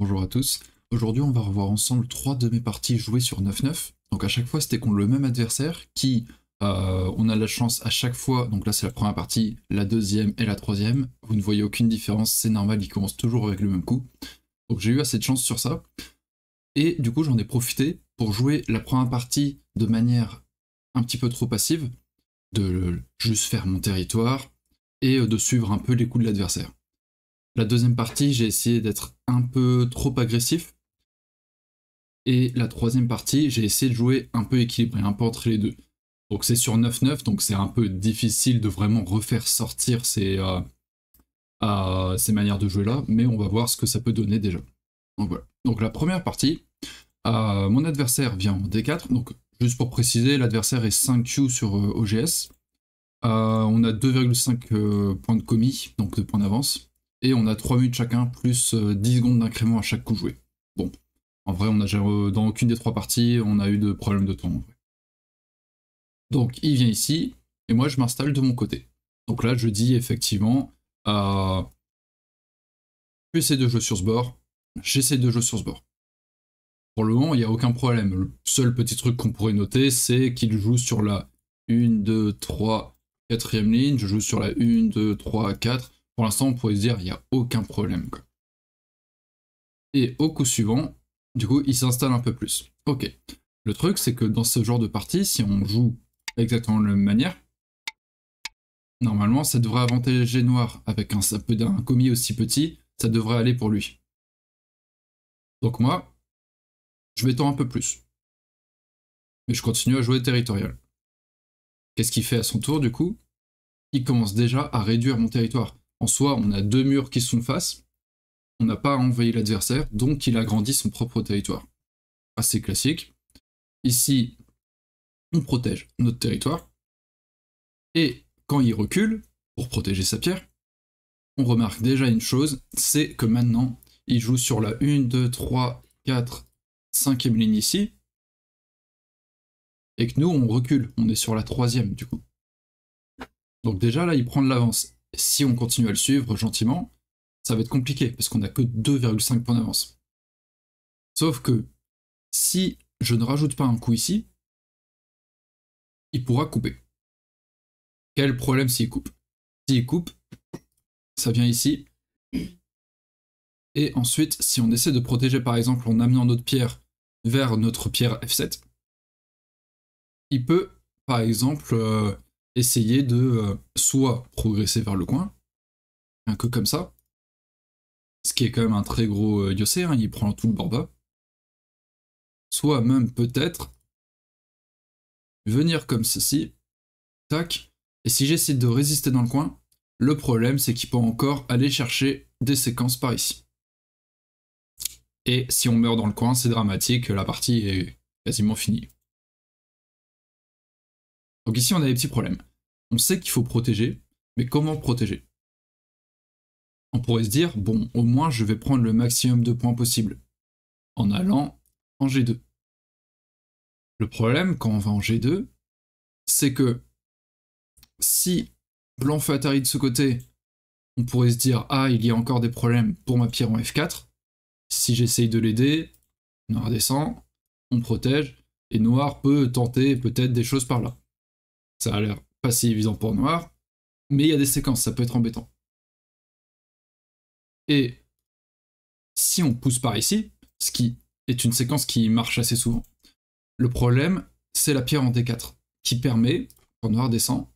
Bonjour à tous. Aujourd'hui, on va revoir ensemble trois de mes parties jouées sur 9-9. Donc à chaque fois, c'était contre le même adversaire qui, euh, on a la chance à chaque fois, donc là c'est la première partie, la deuxième et la troisième. Vous ne voyez aucune différence, c'est normal, Il commence toujours avec le même coup. Donc j'ai eu assez de chance sur ça. Et du coup, j'en ai profité pour jouer la première partie de manière un petit peu trop passive, de juste faire mon territoire et euh, de suivre un peu les coups de l'adversaire. La deuxième partie, j'ai essayé d'être un peu trop agressif. Et la troisième partie, j'ai essayé de jouer un peu équilibré, un peu entre les deux. Donc c'est sur 9-9, donc c'est un peu difficile de vraiment refaire sortir ces, euh, euh, ces manières de jouer là, mais on va voir ce que ça peut donner déjà. Donc voilà. Donc la première partie, euh, mon adversaire vient en D4, donc juste pour préciser, l'adversaire est 5Q sur OGS. on a 2,5 points de commis, donc de points d'avance et on a 3 minutes chacun, plus 10 euh, secondes d'incrément à chaque coup joué. Bon, en vrai, on a, euh, dans aucune des trois parties, on a eu de problème de temps. Donc il vient ici, et moi je m'installe de mon côté. Donc là, je dis effectivement, à... J'essaie ces deux jeux sur ce bord, j'ai ces deux jeux sur ce bord. Pour le moment, il n'y a aucun problème. Le seul petit truc qu'on pourrait noter, c'est qu'il joue sur la 1, 2, 3, 4 ligne, je joue sur la 1, 2, 3, 4. Pour l'instant, on pourrait se dire, il n'y a aucun problème. Quoi. Et au coup suivant, du coup, il s'installe un peu plus. Ok. Le truc, c'est que dans ce genre de partie, si on joue exactement de la même manière, normalement, ça devrait avantager noir. Avec un, un commis aussi petit, ça devrait aller pour lui. Donc moi, je m'étends un peu plus. Et je continue à jouer territorial. Qu'est-ce qu'il fait à son tour, du coup Il commence déjà à réduire mon territoire. En soi, on a deux murs qui sont face, on n'a pas envahi l'adversaire, donc il agrandit son propre territoire. Assez classique. Ici, on protège notre territoire, et quand il recule, pour protéger sa pierre, on remarque déjà une chose, c'est que maintenant, il joue sur la 1, 2, 3, 4, 5e ligne ici, et que nous, on recule, on est sur la troisième du coup. Donc déjà là, il prend de l'avance si on continue à le suivre gentiment, ça va être compliqué parce qu'on n'a que 2,5 points d'avance. Sauf que si je ne rajoute pas un coup ici, il pourra couper. Quel problème s'il coupe S'il coupe, ça vient ici. Et ensuite, si on essaie de protéger par exemple en amenant notre pierre vers notre pierre F7, il peut par exemple euh, essayer de euh, soit progresser vers le coin, un peu comme ça, ce qui est quand même un très gros Yossé, euh, hein, il prend tout le bord bas. soit même peut-être venir comme ceci, tac, et si j'essaie de résister dans le coin, le problème c'est qu'il peut encore aller chercher des séquences par ici. Et si on meurt dans le coin, c'est dramatique, la partie est quasiment finie. Donc ici, on a des petits problèmes. On sait qu'il faut protéger, mais comment protéger On pourrait se dire, bon, au moins je vais prendre le maximum de points possible en allant en G2. Le problème quand on va en G2, c'est que si blanc fait Atari de ce côté, on pourrait se dire, ah, il y a encore des problèmes pour ma pierre en F4. Si j'essaye de l'aider, noir descend, on protège, et noir peut tenter peut-être des choses par là. Ça a l'air pas si évident pour Noir, mais il y a des séquences, ça peut être embêtant. Et si on pousse par ici, ce qui est une séquence qui marche assez souvent, le problème, c'est la pierre en D4, qui permet, quand Noir descend,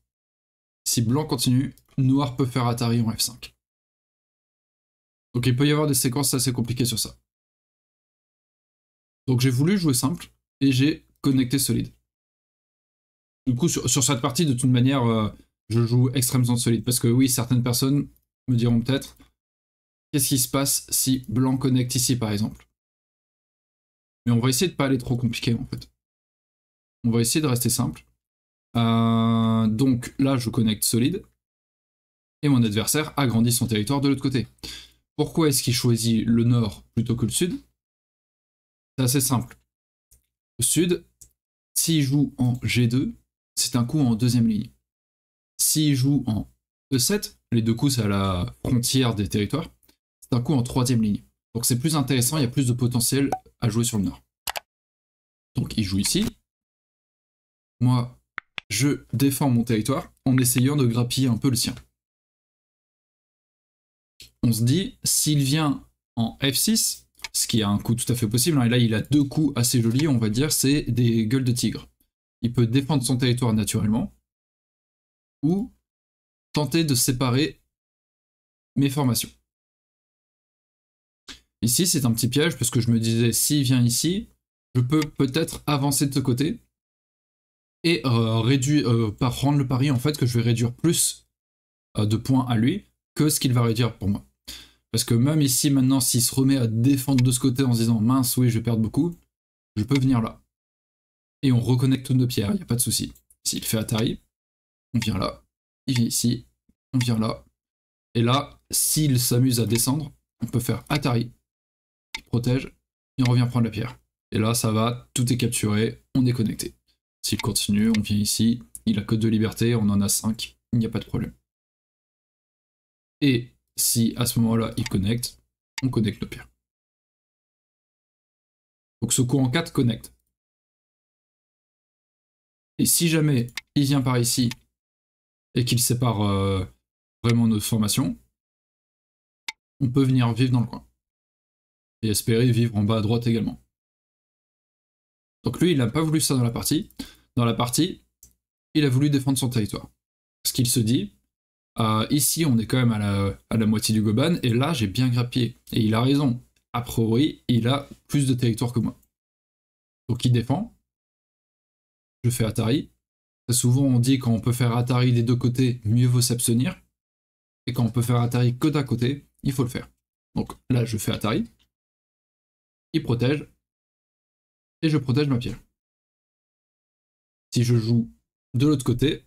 si Blanc continue, Noir peut faire Atari en F5. Donc il peut y avoir des séquences assez compliquées sur ça. Donc j'ai voulu jouer simple, et j'ai connecté solide. Du coup, sur, cette partie, de toute manière, euh, je joue extrêmement solide. Parce que oui, certaines personnes me diront peut-être qu'est-ce qui se passe si blanc connecte ici, par exemple. Mais on va essayer de pas aller trop compliqué, en fait. On va essayer de rester simple. Euh, donc là, je connecte solide. Et mon adversaire agrandit son territoire de l'autre côté. Pourquoi est-ce qu'il choisit le nord plutôt que le sud C'est assez simple. Le sud, s'il joue en G2, c'est un coup en deuxième ligne. S'il joue en E7, les deux coups c'est à la frontière des territoires, c'est un coup en troisième ligne. Donc c'est plus intéressant, il y a plus de potentiel à jouer sur le nord. Donc il joue ici. Moi, je défends mon territoire en essayant de grappiller un peu le sien. On se dit, s'il vient en F6, ce qui est un coup tout à fait possible, hein, et là il a deux coups assez jolis, on va dire, c'est des gueules de tigre il peut défendre son territoire naturellement, ou tenter de séparer mes formations. Ici, c'est un petit piège, parce que je me disais, s'il vient ici, je peux peut-être avancer de ce côté, et euh, réduire, euh, par rendre le pari en fait que je vais réduire plus euh, de points à lui que ce qu'il va réduire pour moi. Parce que même ici maintenant, s'il se remet à défendre de ce côté en se disant mince oui je vais perdre beaucoup, je peux venir là et on reconnecte nos pierres, il n'y a pas de souci. S'il fait Atari, on vient là, il vient ici, on vient là, et là, s'il s'amuse à descendre, on peut faire Atari, il protège, on revient prendre la pierre. Et là, ça va, tout est capturé, on est connecté. S'il continue, on vient ici, il a que deux libertés, on en a cinq, il n'y a pas de problème. Et si à ce moment-là, il connecte, on connecte nos pierres. Donc ce coup en 4 connecte. Et si jamais il vient par ici et qu'il sépare euh, vraiment notre formation, on peut venir vivre dans le coin. Et espérer vivre en bas à droite également. Donc lui, il n'a pas voulu ça dans la partie. Dans la partie, il a voulu défendre son territoire. Parce qu'il se dit, euh, ici on est quand même à la, à la moitié du Goban, et là j'ai bien grappillé. Et il a raison. A priori, il a plus de territoire que moi. Donc il défend, je fais Atari. souvent, on dit quand on peut faire Atari des deux côtés, mieux vaut s'abstenir. Et quand on peut faire Atari que d'un côté, il faut le faire. Donc là, je fais Atari. Il protège. Et je protège ma pierre Si je joue de l'autre côté,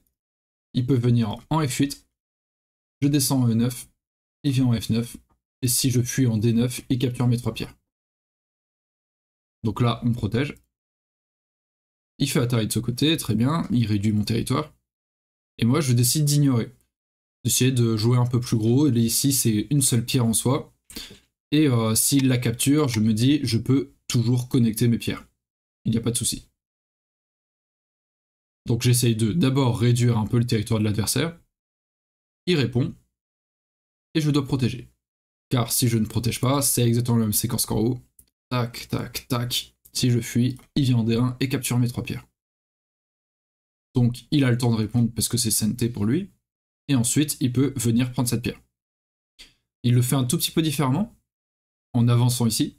il peut venir en F8. Je descends en E9. Il vient en F9. Et si je fuis en D9, il capture mes trois pierres. Donc là, on protège. Il fait Atari de ce côté, très bien, il réduit mon territoire. Et moi, je décide d'ignorer. D'essayer de jouer un peu plus gros. Et ici, c'est une seule pierre en soi. Et euh, s'il la capture, je me dis, je peux toujours connecter mes pierres. Il n'y a pas de souci. Donc j'essaye de d'abord réduire un peu le territoire de l'adversaire. Il répond. Et je dois protéger. Car si je ne protège pas, c'est exactement la même séquence qu'en haut. Tac, tac, tac. Si je fuis, il vient en D1 et capture mes trois pierres. Donc il a le temps de répondre parce que c'est sainteté pour lui. Et ensuite, il peut venir prendre cette pierre. Il le fait un tout petit peu différemment, en avançant ici.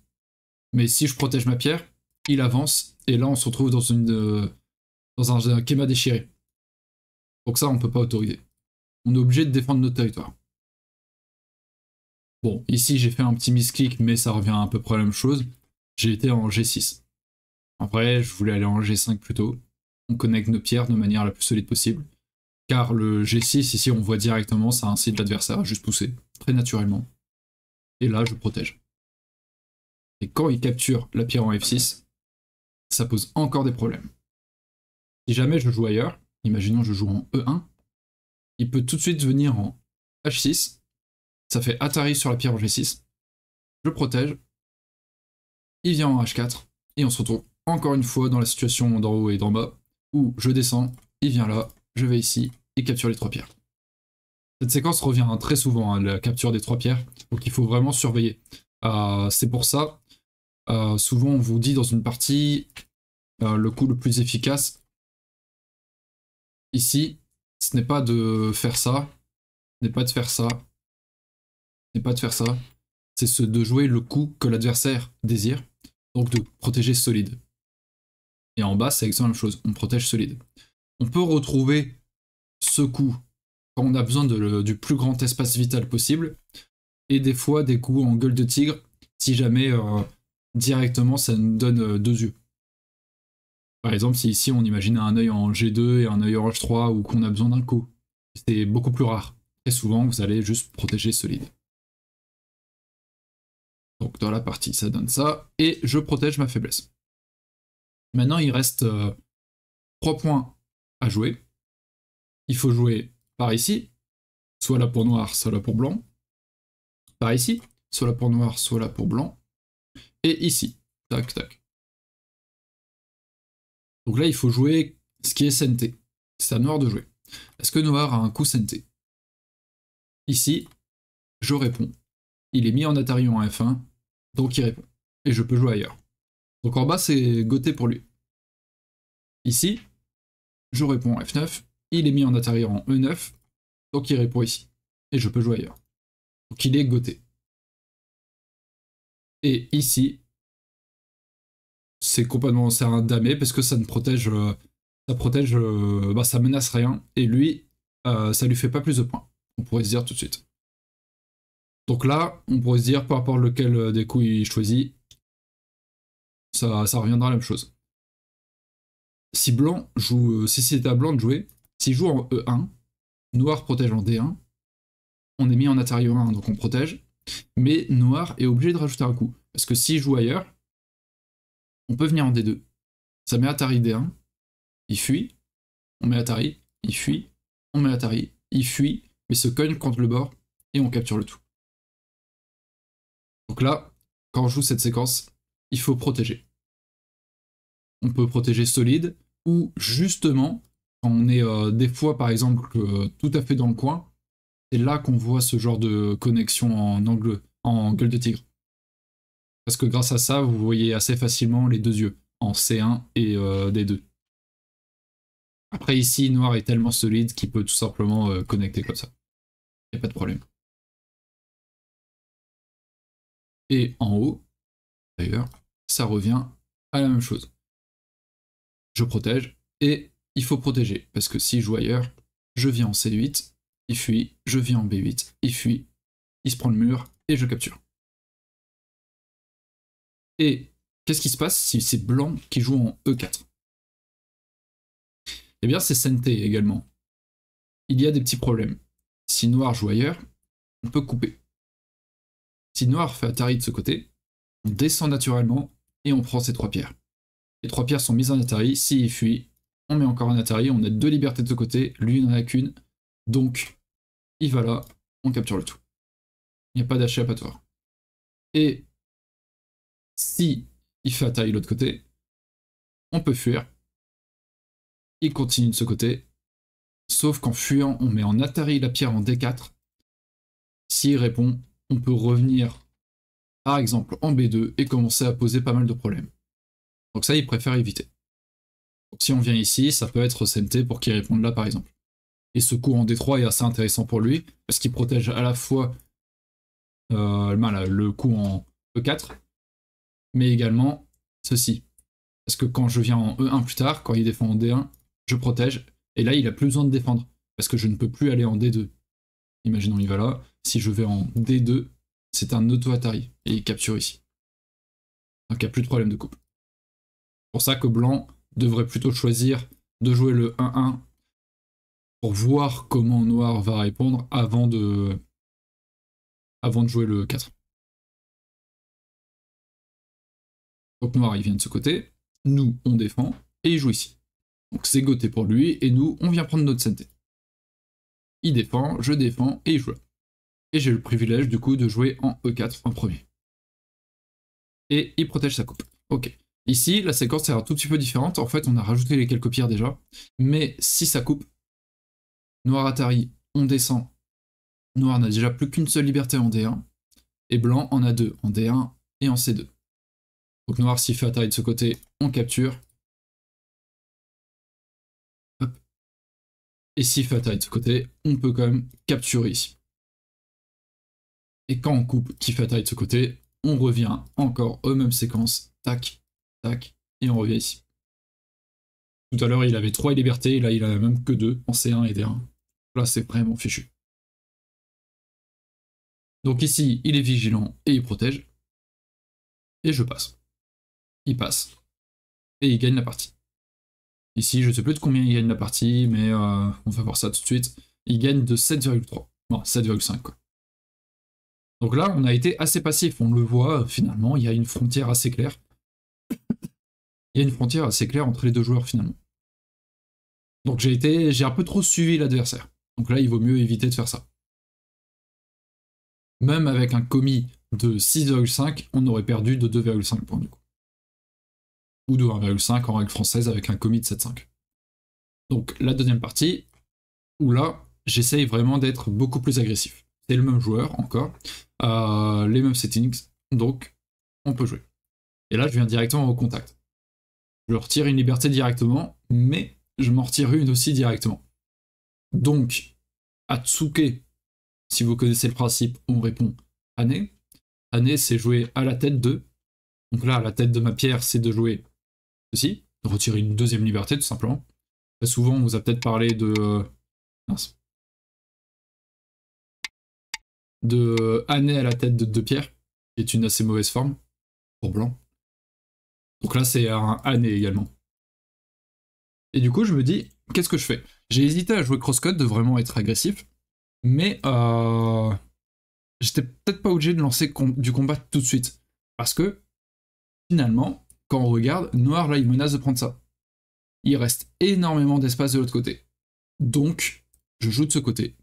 Mais si je protège ma pierre, il avance. Et là, on se retrouve dans, une, euh, dans un, schéma déchiré. Donc ça, on ne peut pas autoriser. On est obligé de défendre notre territoire. Bon, ici j'ai fait un petit misclick, mais ça revient à, un peu près à la même chose j'ai été en G6. En vrai, je voulais aller en G5 plutôt. On connecte nos pierres de manière la plus solide possible. Car le G6, ici, on voit directement, ça incite l'adversaire à juste pousser, très naturellement. Et là, je protège. Et quand il capture la pierre en F6, ça pose encore des problèmes. Si jamais je joue ailleurs, imaginons je joue en E1, il peut tout de suite venir en H6, ça fait Atari sur la pierre en G6, je protège, il vient en H4, et on se retrouve encore une fois dans la situation d'en haut et d'en bas, où je descends, il vient là, je vais ici, et capture les trois pierres. Cette séquence revient très souvent, à hein, la capture des trois pierres, donc il faut vraiment surveiller. Euh, c'est pour ça, euh, souvent on vous dit dans une partie, euh, le coup le plus efficace, ici, ce n'est pas de faire ça, ce n'est pas de faire ça, ce n'est pas de faire ça, c'est ce de jouer le coup que l'adversaire désire, donc de protéger solide. Et en bas, c'est exactement la même chose, on protège solide. On peut retrouver ce coup quand on a besoin du plus grand espace vital possible, et des fois des coups en gueule de tigre, si jamais euh, directement ça nous donne euh, deux yeux. Par exemple, si ici on imagine un œil en G2 et un œil h 3 ou qu'on a besoin d'un coup, c'est beaucoup plus rare. Et souvent, vous allez juste protéger solide. Donc dans la partie, ça donne ça. Et je protège ma faiblesse. Maintenant, il reste 3 euh, points à jouer. Il faut jouer par ici, soit là pour noir, soit là pour blanc. Par ici, soit là pour noir, soit là pour blanc. Et ici, tac, tac. Donc là, il faut jouer ce qui est SNT. C'est à noir de jouer. Est-ce que noir a un coup SNT Ici, je réponds il est mis en Atari en F1, donc il répond. Et je peux jouer ailleurs. Donc en bas, c'est goté pour lui. Ici, je réponds en F9, il est mis en Atari en E9, donc il répond ici. Et je peux jouer ailleurs. Donc il est goté. Et ici, c'est complètement, c'est un damé parce que ça ne protège, euh, ça protège, euh, bah ça menace rien. Et lui, euh, ça lui fait pas plus de points. On pourrait se dire tout de suite. Donc là, on pourrait se dire par rapport lequel euh, des coups il choisit, ça, reviendra à la même chose. Si blanc joue, euh, si c'est à blanc de jouer, s'il joue en E1, noir protège en D1, on est mis en e 1, donc on protège, mais noir est obligé de rajouter un coup, parce que s'il joue ailleurs, on peut venir en D2. Ça met Atari D1, il fuit, on met Atari, il fuit, on met Atari, il fuit, mais se cogne contre le bord, et on capture le tout. Donc là, quand on joue cette séquence, il faut protéger. On peut protéger solide, ou justement, quand on est euh, des fois par exemple euh, tout à fait dans le coin, c'est là qu'on voit ce genre de connexion en, angle, en gueule de tigre. Parce que grâce à ça, vous voyez assez facilement les deux yeux, en C1 et euh, D2. Après ici, noir est tellement solide qu'il peut tout simplement connecter comme ça. Il n'y a pas de problème. et en haut, d'ailleurs, ça revient à la même chose. Je protège et il faut protéger parce que si je joue ailleurs, je viens en C8, il fuit, je viens en B8, il fuit, il se prend le mur et je capture. Et qu'est-ce qui se passe si c'est blanc qui joue en E4 Eh bien, c'est Sente également. Il y a des petits problèmes. Si noir joue ailleurs, on peut couper. Si noir fait Atari de ce côté, on descend naturellement et on prend ces trois pierres. Les trois pierres sont mises en Atari, s'il fuit, on met encore un Atari, on a deux libertés de ce côté, lui n'en a qu'une, donc il va là, on capture le tout. Il n'y a pas d'échappatoire. Et si il fait Atari de l'autre côté, on peut fuir. Il continue de ce côté, sauf qu'en fuyant, on met en Atari la pierre en D4. S'il répond, on peut revenir, par exemple, en B2 et commencer à poser pas mal de problèmes. Donc ça, il préfère éviter. Donc si on vient ici, ça peut être CMT pour qu'il réponde là, par exemple. Et ce coup en D3 est assez intéressant pour lui, parce qu'il protège à la fois euh, le coup en E4, mais également ceci. Parce que quand je viens en E1 plus tard, quand il défend en D1, je protège, et là il a plus besoin de défendre, parce que je ne peux plus aller en D2 imaginons il va là, si je vais en D2, c'est un auto-Atari, et il capture ici. Donc il n'y a plus de problème de coupe. pour ça que Blanc devrait plutôt choisir de jouer le 1-1 pour voir comment Noir va répondre avant de, jouer le 4. Donc Noir, il vient de ce côté, nous, on défend, et il joue ici. Donc c'est goté pour lui, et nous, on vient prendre notre santé il défend, je défends et il joue. Et j'ai le privilège du coup de jouer en E4 en premier. Et il protège sa coupe. Ok. Ici, la séquence est un tout petit peu différente. En fait, on a rajouté les quelques pierres déjà. Mais si ça coupe, noir Atari, on descend. Noir n'a déjà plus qu'une seule liberté en D1. Et blanc en a deux, en D1 et en C2. Donc noir, s'il fait Atari de ce côté, on capture. Et si Fata est de ce côté, on peut quand même capturer ici. Et quand on coupe qui est de ce côté, on revient encore aux mêmes séquences. Tac, tac, et on revient ici. Tout à l'heure, il avait 3 libertés, là, il en a même que 2 en C1 et D1. Là, c'est vraiment fichu. Donc ici, il est vigilant et il protège. Et je passe. Il passe. Et il gagne la partie. Ici, je ne sais plus de combien il gagne la partie, mais euh, on va voir ça tout de suite. Il gagne de 7,3. Bon, 7,5 Donc là, on a été assez passif. On le voit, euh, finalement, il y a une frontière assez claire. il y a une frontière assez claire entre les deux joueurs, finalement. Donc j'ai été, j'ai un peu trop suivi l'adversaire. Donc là, il vaut mieux éviter de faire ça. Même avec un commis de 6,5, on aurait perdu de 2,5 points du coup ou de 1,5 en règle française avec un commit 7.5. Donc la deuxième partie, où là, j'essaye vraiment d'être beaucoup plus agressif. C'est le même joueur encore, euh, les mêmes settings, donc on peut jouer. Et là, je viens directement au contact. Je retire une liberté directement, mais je m'en retire une aussi directement. Donc, Atsuke, si vous connaissez le principe, on répond Ané. Ané c'est jouer à la tête de. Donc là, la tête de ma pierre, c'est de jouer de retirer une deuxième liberté tout simplement. souvent, on vous a peut-être parlé de... Euh, de année à la tête de, deux pierres. qui est une assez mauvaise forme, pour blanc. Donc là, c'est un année également. Et du coup, je me dis, qu'est-ce que je fais J'ai hésité à jouer crosscut, de vraiment être agressif, mais euh, j'étais peut-être pas obligé de lancer du combat tout de suite. Parce que, finalement, quand on regarde, Noir, là, il menace de prendre ça. Il reste énormément d'espace de l'autre côté. Donc, je joue de ce côté.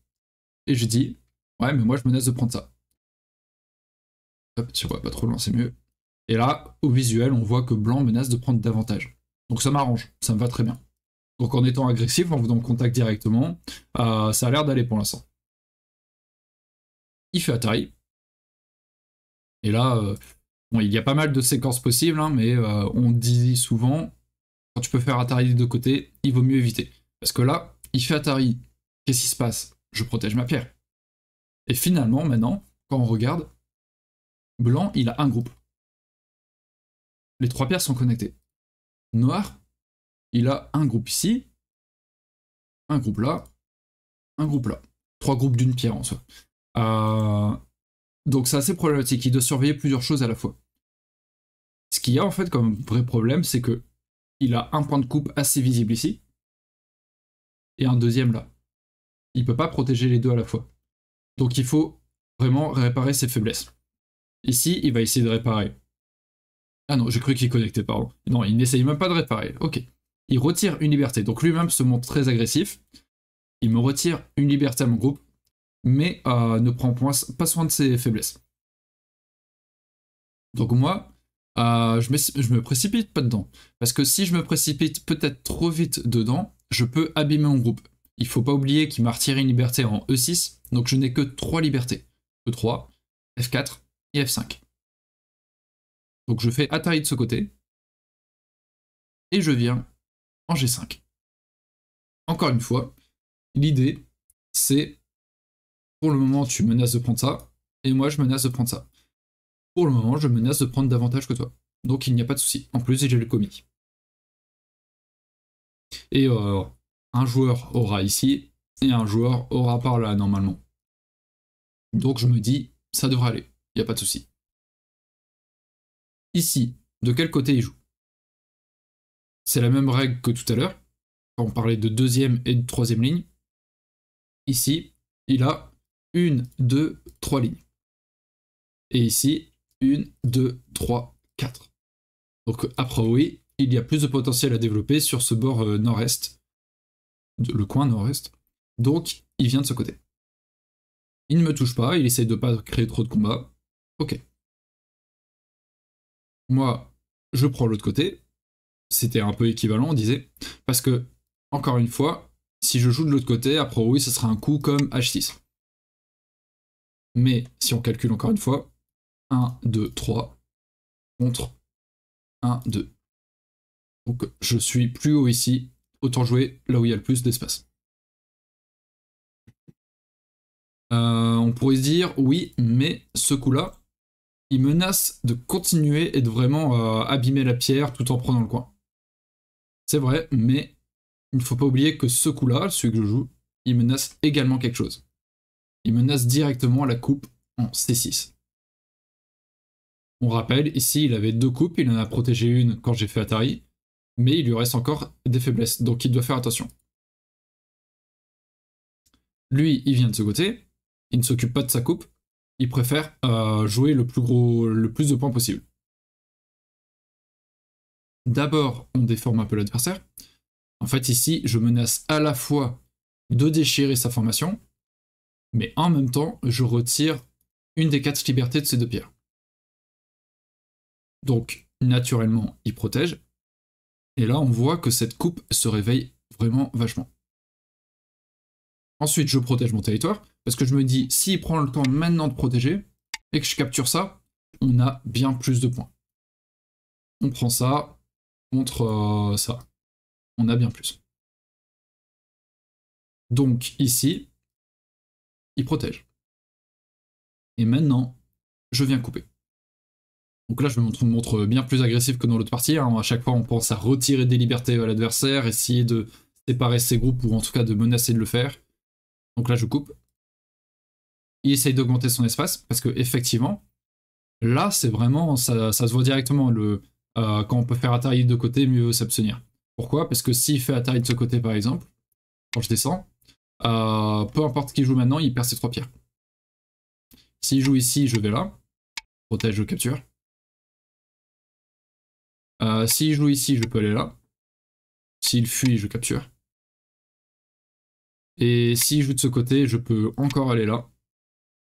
Et je dis, ouais, mais moi, je menace de prendre ça. tu vois, pas trop loin, c'est mieux. Et là, au visuel, on voit que blanc menace de prendre davantage. Donc ça m'arrange, ça me va très bien. Donc en étant agressif, en vous contact directement, euh, ça a l'air d'aller pour l'instant. Il fait Atari. Et là, euh, il y a pas mal de séquences possibles, hein, mais euh, on dit souvent, quand tu peux faire Atari des deux côtés, il vaut mieux éviter. Parce que là, il fait Atari, qu'est-ce qui se passe Je protège ma pierre. Et finalement, maintenant, quand on regarde, blanc, il a un groupe. Les trois pierres sont connectées. Noir, il a un groupe ici, un groupe là, un groupe là. Trois groupes d'une pierre en soi. Euh, donc c'est assez problématique, il doit surveiller plusieurs choses à la fois qu'il y a en fait comme vrai problème, c'est que il a un point de coupe assez visible ici et un deuxième là. Il peut pas protéger les deux à la fois. Donc il faut vraiment réparer ses faiblesses. Ici, il va essayer de réparer. Ah non, j'ai cru qu'il connectait, pardon. Non, il n'essaye même pas de réparer. Ok. Il retire une liberté. Donc lui-même se montre très agressif. Il me retire une liberté à mon groupe, mais euh, ne prend point, pas soin de ses faiblesses. Donc moi, euh, je, me, me précipite pas dedans. Parce que si je me précipite peut-être trop vite dedans, je peux abîmer mon groupe. Il faut pas oublier qu'il m'a retiré une liberté en E6, donc je n'ai que 3 libertés. E3, F4 et F5. Donc je fais Atari de ce côté. Et je viens en G5. Encore une fois, l'idée, c'est pour le moment tu menaces de prendre ça, et moi je menace de prendre ça. Pour le moment, je menace de prendre davantage que toi. Donc il n'y a pas de souci. En plus, j'ai le commis. Et euh, un joueur aura ici et un joueur aura par là normalement. Donc je me dis, ça devrait aller. Il n'y a pas de souci. Ici, de quel côté il joue C'est la même règle que tout à l'heure, quand on parlait de deuxième et de troisième ligne. Ici, il a une, deux, trois lignes. Et ici, 1, 2, 3, 4. Donc a oui, il y a plus de potentiel à développer sur ce bord euh, nord-est, le coin nord-est. Donc il vient de ce côté. Il ne me touche pas, il essaye de pas créer trop de combats. Ok. Moi, je prends l'autre côté. C'était un peu équivalent, on disait. Parce que, encore une fois, si je joue de l'autre côté, après oui, ce sera un coup comme H6. Mais si on calcule encore une fois, 1, 2, 3. Contre 1, 2. Donc je suis plus haut ici. Autant jouer là où il y a le plus d'espace. Euh, on pourrait se dire, oui, mais ce coup-là, il menace de continuer et de vraiment euh, abîmer la pierre tout en prenant le coin. C'est vrai, mais il ne faut pas oublier que ce coup-là, celui que je joue, il menace également quelque chose. Il menace directement la coupe en C6. On rappelle, ici, il avait deux coupes, il en a protégé une quand j'ai fait Atari, mais il lui reste encore des faiblesses, donc il doit faire attention. Lui, il vient de ce côté, il ne s'occupe pas de sa coupe, il préfère euh, jouer le plus, gros, le plus de points possible. D'abord, on déforme un peu l'adversaire. En fait, ici, je menace à la fois de déchirer sa formation, mais en même temps, je retire une des quatre libertés de ses deux pierres. Donc, naturellement, il protège. Et là, on voit que cette coupe se réveille vraiment vachement. Ensuite, je protège mon territoire, parce que je me dis, s'il prend le temps maintenant de protéger, et que je capture ça, on a bien plus de points. On prend ça contre euh, ça. On a bien plus. Donc ici, il protège. Et maintenant, je viens couper. Donc là, je me montre, bien plus agressif que dans l'autre partie. Hein. À chaque fois, on pense à retirer des libertés à l'adversaire, essayer de séparer ses groupes ou en tout cas de menacer de le faire. Donc là, je coupe. Il essaye d'augmenter son espace parce que effectivement, là, c'est vraiment, ça, se voit directement. Le, euh, quand on peut faire Atari de côté, mieux s'abstenir. Pourquoi Parce que s'il fait Atari de ce côté, par exemple, quand je descends, euh, peu importe qui joue maintenant, il perd ses trois pierres. S'il joue ici, je vais là. Protège, je capture. Euh, s'il joue ici, je peux aller là. S'il fuit, je capture. Et s'il joue de ce côté, je peux encore aller là.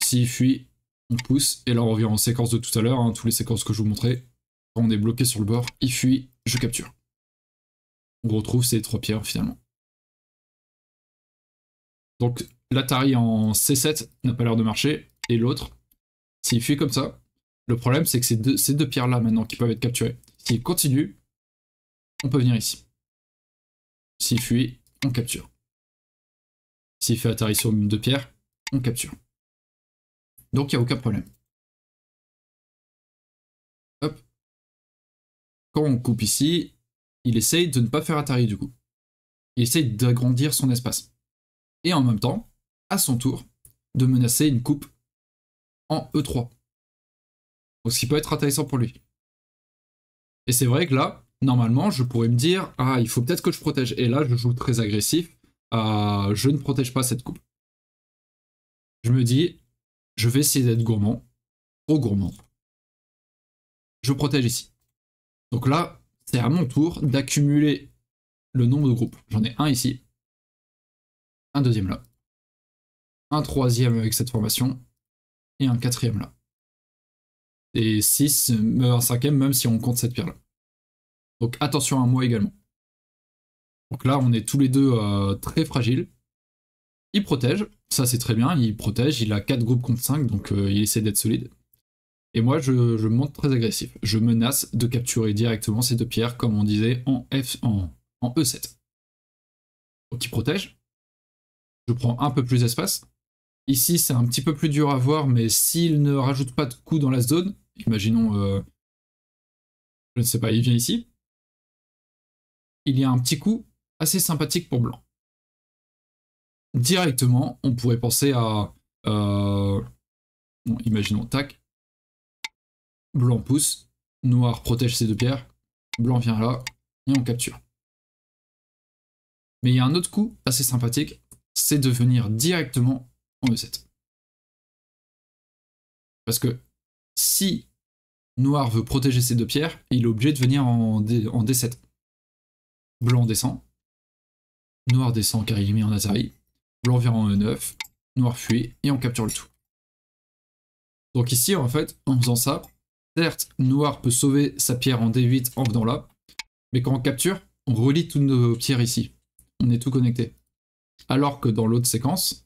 S'il fuit, on pousse. Et là, on revient en séquence de tout à l'heure, hein. tous les séquences que je vous montrais. Quand on est bloqué sur le bord, il fuit, je capture. On retrouve ces trois pierres finalement. Donc l'Atari en C7 n'a pas l'air de marcher, et l'autre, s'il fuit comme ça, le problème c'est que ces deux pierres-là maintenant qui peuvent être capturées, s'il continue, on peut venir ici. S'il fuit, on capture. S'il fait atterrir sur une de pierre, on capture. Donc il n'y a aucun problème. Hop. Quand on coupe ici, il essaye de ne pas faire atterrir du coup. Il essaye d'agrandir son espace. Et en même temps, à son tour, de menacer une coupe en E3. ce qui peut être intéressant pour lui. Et c'est vrai que là, normalement, je pourrais me dire, ah, il faut peut-être que je protège. Et là, je joue très agressif. Euh, je ne protège pas cette coupe. Je me dis, je vais essayer d'être gourmand, trop gourmand. Je protège ici. Donc là, c'est à mon tour d'accumuler le nombre de groupes. J'en ai un ici, un deuxième là, un troisième avec cette formation, et un quatrième là et 6, euh, un cinquième même si on compte cette pierre-là. Donc attention à moi également. Donc là, on est tous les deux euh, très fragiles. Il protège, ça c'est très bien, il protège, il a 4 groupes contre 5, donc euh, il essaie d'être solide. Et moi, je, monte très agressif. Je menace de capturer directement ces deux pierres, comme on disait en, F, en, en E7. Donc il protège. Je prends un peu plus d'espace. Ici, c'est un petit peu plus dur à voir, mais s'il ne rajoute pas de coups dans la zone, imaginons, euh, je ne sais pas, il vient ici, il y a un petit coup assez sympathique pour blanc. Directement, on pourrait penser à, euh, bon, imaginons, tac, blanc pousse, noir protège ses deux pierres, blanc vient là, et on capture. Mais il y a un autre coup assez sympathique, c'est de venir directement en E7. Parce que si noir veut protéger ses deux pierres, il est obligé de venir en, D, 7 Blanc descend. Noir descend car il est mis en Azari. Blanc vient en E9. Noir fuit et on capture le tout. Donc ici, en fait, en faisant ça, certes, noir peut sauver sa pierre en D8 en venant là, mais quand on capture, on relie toutes nos pierres ici. On est tout connecté. Alors que dans l'autre séquence,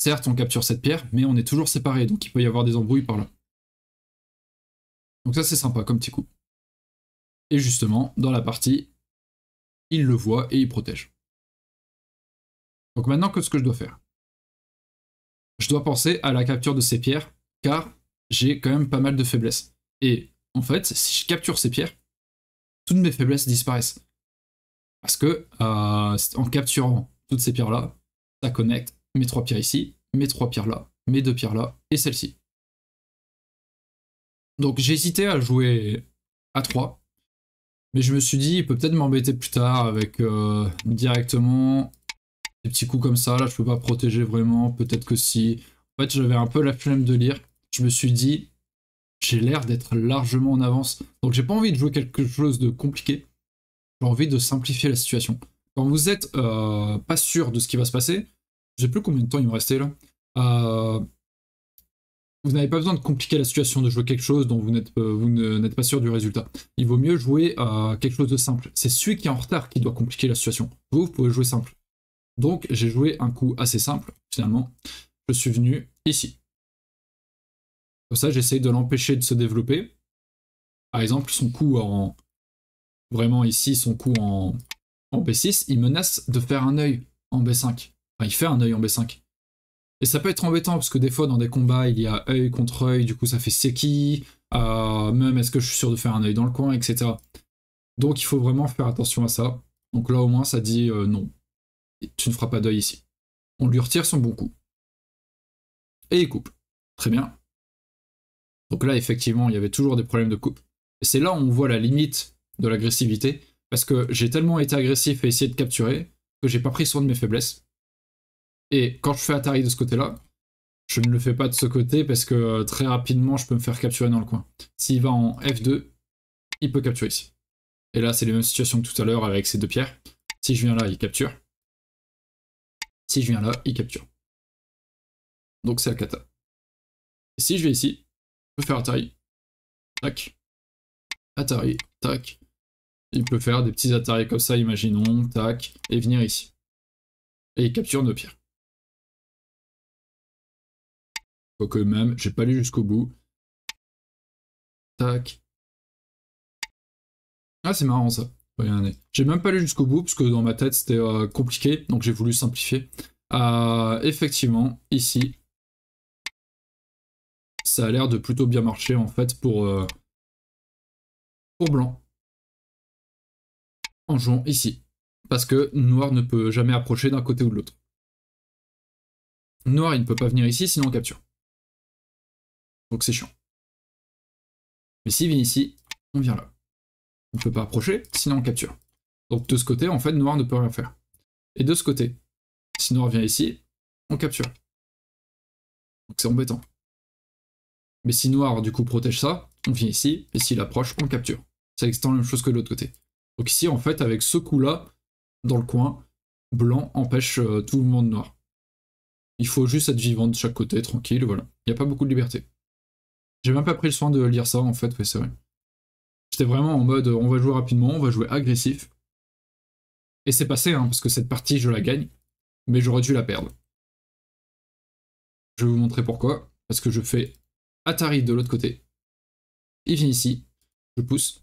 Certes, on capture cette pierre, mais on est toujours séparés, donc il peut y avoir des embrouilles par là. Donc ça, c'est sympa comme petit coup. Et justement, dans la partie, il le voit et il protège. Donc maintenant, que ce que je dois faire Je dois penser à la capture de ces pierres, car j'ai quand même pas mal de faiblesses. Et en fait, si je capture ces pierres, toutes mes faiblesses disparaissent. Parce que euh, en capturant toutes ces pierres-là, ça connecte mes trois pierres ici, mes trois pierres là, mes deux pierres là, et celle-ci. Donc hésité à jouer à 3, mais je me suis dit, il peut peut-être m'embêter plus tard avec euh, directement des petits coups comme ça. Là, je peux pas protéger vraiment, peut-être que si. En fait, j'avais un peu la flemme de lire. Je me suis dit, j'ai l'air d'être largement en avance. Donc j'ai pas envie de jouer quelque chose de compliqué. J'ai envie de simplifier la situation. Quand vous êtes euh, pas sûr de ce qui va se passer, je ne sais plus combien de temps il me restait là. Euh, vous n'avez pas besoin de compliquer la situation, de jouer quelque chose dont vous n'êtes euh, pas sûr du résultat. Il vaut mieux jouer euh, quelque chose de simple. C'est celui qui est en retard qui doit compliquer la situation. Vous, vous pouvez jouer simple. Donc j'ai joué un coup assez simple, finalement. Je suis venu ici. ça, j'essaye de l'empêcher de se développer. Par exemple, son coup en... Vraiment ici, son coup en, en B6, il menace de faire un œil en B5 il fait un œil en B5. Et ça peut être embêtant parce que des fois dans des combats il y a œil contre œil, du coup ça fait Seki, euh, même est-ce que je suis sûr de faire un œil dans le coin, etc. Donc il faut vraiment faire attention à ça. Donc là au moins ça dit euh, non, tu ne feras pas d'œil ici. On lui retire son bon coup. Et il coupe. Très bien. Donc là effectivement il y avait toujours des problèmes de coupe. Et c'est là où on voit la limite de l'agressivité, parce que j'ai tellement été agressif et essayé de capturer que j'ai pas pris soin de mes faiblesses. Et quand je fais Atari de ce côté-là, je ne le fais pas de ce côté parce que euh, très rapidement, je peux me faire capturer dans le coin. S'il va en F2, il peut capturer ici. Et là, c'est les même situation que tout à l'heure avec ces deux pierres. Si je viens là, il capture. Si je viens là, il capture. Donc c'est la Et si je vais ici, je peux faire Atari. Tac. Atari. Tac. Il peut faire des petits Atari comme ça, imaginons. Tac. Et venir ici. Et il capture nos pierres. Quoique même, j'ai pas lu jusqu'au bout. Tac. Ah, c'est marrant ça. J'ai même pas lu jusqu'au bout parce que dans ma tête c'était euh, compliqué, donc j'ai voulu simplifier. Euh, effectivement, ici, ça a l'air de plutôt bien marcher en fait pour, pour euh, blanc. En jouant ici. Parce que noir ne peut jamais approcher d'un côté ou de l'autre. Noir, il ne peut pas venir ici, sinon on capture. Donc c'est chiant. Mais s'il vient ici, on vient là. On ne peut pas approcher, sinon on capture. Donc de ce côté, en fait, noir ne peut rien faire. Et de ce côté, si noir vient ici, on capture. Donc c'est embêtant. Mais si noir, du coup, protège ça, on vient ici, et s'il approche, on capture. Ça exactement la même chose que de l'autre côté. Donc ici, en fait, avec ce coup-là, dans le coin, blanc empêche euh, tout le monde noir. Il faut juste être vivant de chaque côté, tranquille, voilà. Il n'y a pas beaucoup de liberté. J'ai même pas pris le soin de lire ça en fait, ouais, c'est vrai. J'étais vraiment en mode on va jouer rapidement, on va jouer agressif. Et c'est passé, hein, parce que cette partie je la gagne, mais j'aurais dû la perdre. Je vais vous montrer pourquoi. Parce que je fais Atari de l'autre côté. Il vient ici, je pousse.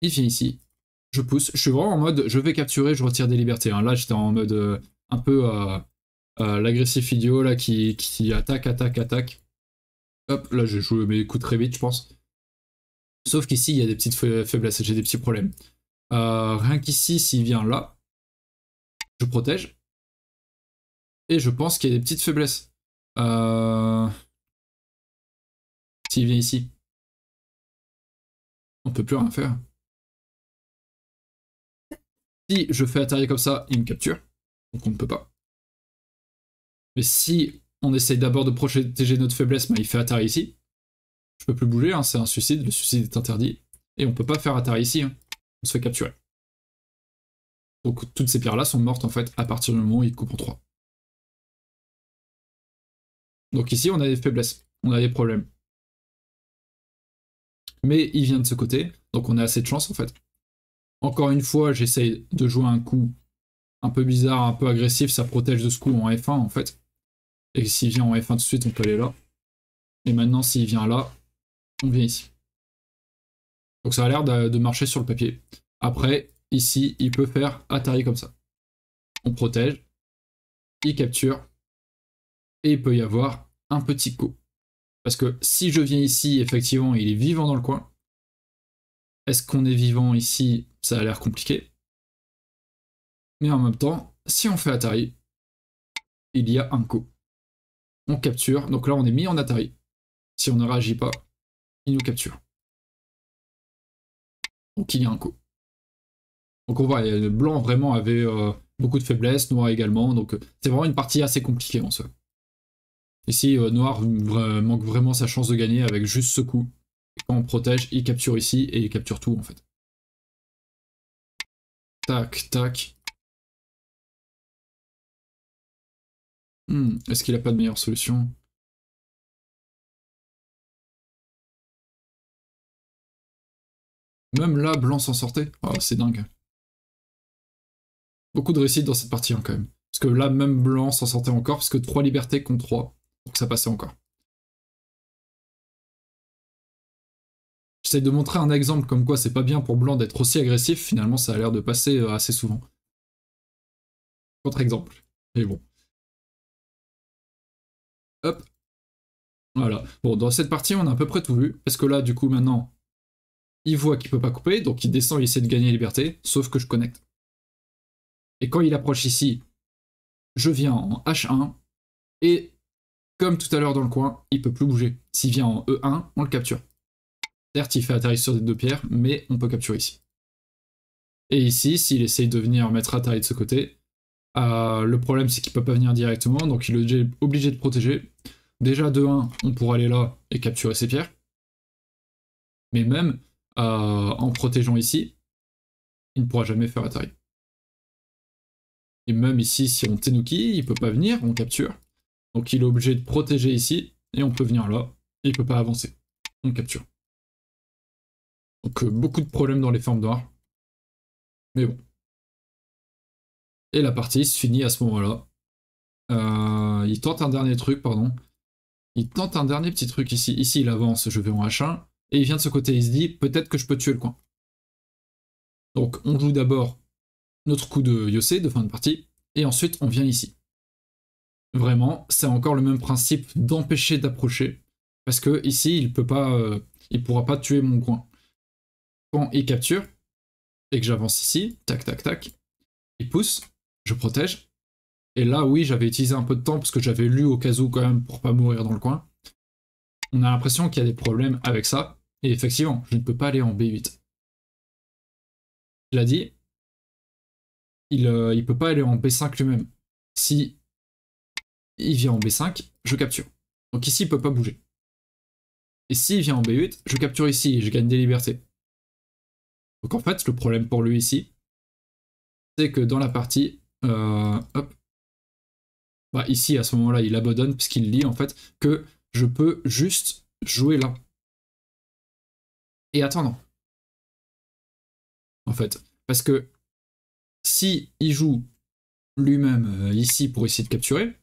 Il vient ici, je pousse. Je suis vraiment en mode je vais capturer, je retire des libertés. Hein. Là j'étais en mode euh, un peu euh, euh, l'agressif idiot là qui attaque, attaque, attaque. Hop, là j'ai joué mes coups très vite, je pense. Sauf qu'ici, il y a des petites faiblesses, j'ai des petits problèmes. Euh, rien qu'ici, s'il vient là, je protège. Et je pense qu'il y a des petites faiblesses. Euh, s'il vient ici, on peut plus rien faire. Si je fais atterrir comme ça, il me capture. Donc on ne peut pas. Mais si on essaye d'abord de protéger notre faiblesse, mais il fait atterrir ici. Je peux plus bouger, hein, c'est un suicide, le suicide est interdit. Et on ne peut pas faire atterrir ici, hein. on se fait capturer. Donc toutes ces pierres-là sont mortes en fait à partir du moment où il coupe en 3. Donc ici on a des faiblesses, on a des problèmes. Mais il vient de ce côté, donc on a assez de chance en fait. Encore une fois, j'essaye de jouer un coup un peu bizarre, un peu agressif, ça protège de ce coup en F1 en fait. Et s'il vient en F1 tout de suite, on peut aller là. Et maintenant, s'il vient là, on vient ici. Donc ça a l'air de, marcher sur le papier. Après, ici, il peut faire atari comme ça. On protège, il capture, et il peut y avoir un petit coup. Parce que si je viens ici, effectivement, il est vivant dans le coin. Est-ce qu'on est vivant ici Ça a l'air compliqué. Mais en même temps, si on fait Atari, il y a un coup on capture. Donc là, on est mis en Atari. Si on ne réagit pas, il nous capture. Donc il y a un coup. Donc on voit, le blanc vraiment avait euh, beaucoup de faiblesses, noir également. Donc euh, c'est vraiment une partie assez compliquée en soi. Ici, euh, noir manque vraiment sa chance de gagner avec juste ce coup. quand on protège, il capture ici et il capture tout en fait. Tac, tac. Hmm, est-ce qu'il n'a pas de meilleure solution Même là, Blanc s'en sortait. Oh, c'est dingue. Beaucoup de réussite dans cette partie hein, quand même. Parce que là, même Blanc s'en sortait encore, parce que 3 libertés contre 3. Donc ça passait encore. J'essaie de montrer un exemple comme quoi c'est pas bien pour Blanc d'être aussi agressif. Finalement, ça a l'air de passer euh, assez souvent. Contre-exemple. Mais bon. Hop. Voilà. Bon, dans cette partie, on a à peu près tout vu. Parce que là, du coup, maintenant, il voit qu'il peut pas couper, donc il descend, il essaie de gagner liberté, sauf que je connecte. Et quand il approche ici, je viens en H1, et comme tout à l'heure dans le coin, il peut plus bouger. S'il vient en E1, on le capture. Certes, il fait atterrir sur des deux pierres, mais on peut capturer ici. Et ici, s'il essaye de venir mettre atterrir de ce côté, euh, le problème, c'est qu'il peut pas venir directement, donc il est obligé de protéger. Déjà, de 1, on pourra aller là et capturer ses pierres. Mais même euh, en protégeant ici, il ne pourra jamais faire Atari. Et même ici, si on Tenuki, il peut pas venir, on capture. Donc il est obligé de protéger ici, et on peut venir là, et il peut pas avancer. On capture. Donc euh, beaucoup de problèmes dans les formes d'or. Mais bon. Et la partie se finit à ce moment-là. Euh, il tente un dernier truc, pardon. Il tente un dernier petit truc ici. Ici, il avance, je vais en H1. Et il vient de ce côté, il se dit, peut-être que je peux tuer le coin. Donc, on joue d'abord notre coup de Yossé de fin de partie. Et ensuite, on vient ici. Vraiment, c'est encore le même principe d'empêcher d'approcher. Parce que ici, il peut pas, euh, il pourra pas tuer mon coin. Quand il capture, et que j'avance ici, tac, tac, tac, il pousse, je protège. Et là, oui, j'avais utilisé un peu de temps parce que j'avais lu au cas où quand même pour pas mourir dans le coin. On a l'impression qu'il y a des problèmes avec ça. Et effectivement, je ne peux pas aller en B8. Il a dit, il ne euh, peut pas aller en B5 lui-même. Si il vient en B5, je capture. Donc ici, il peut pas bouger. Et s'il vient en B8, je capture ici et je gagne des libertés. Donc en fait, le problème pour lui ici, c'est que dans la partie, euh, bah, ici, à ce moment-là, il abandonne parce qu'il lit en fait que je peux juste jouer là. Et attendre. En fait. Parce que si il joue lui-même euh, ici pour essayer de capturer,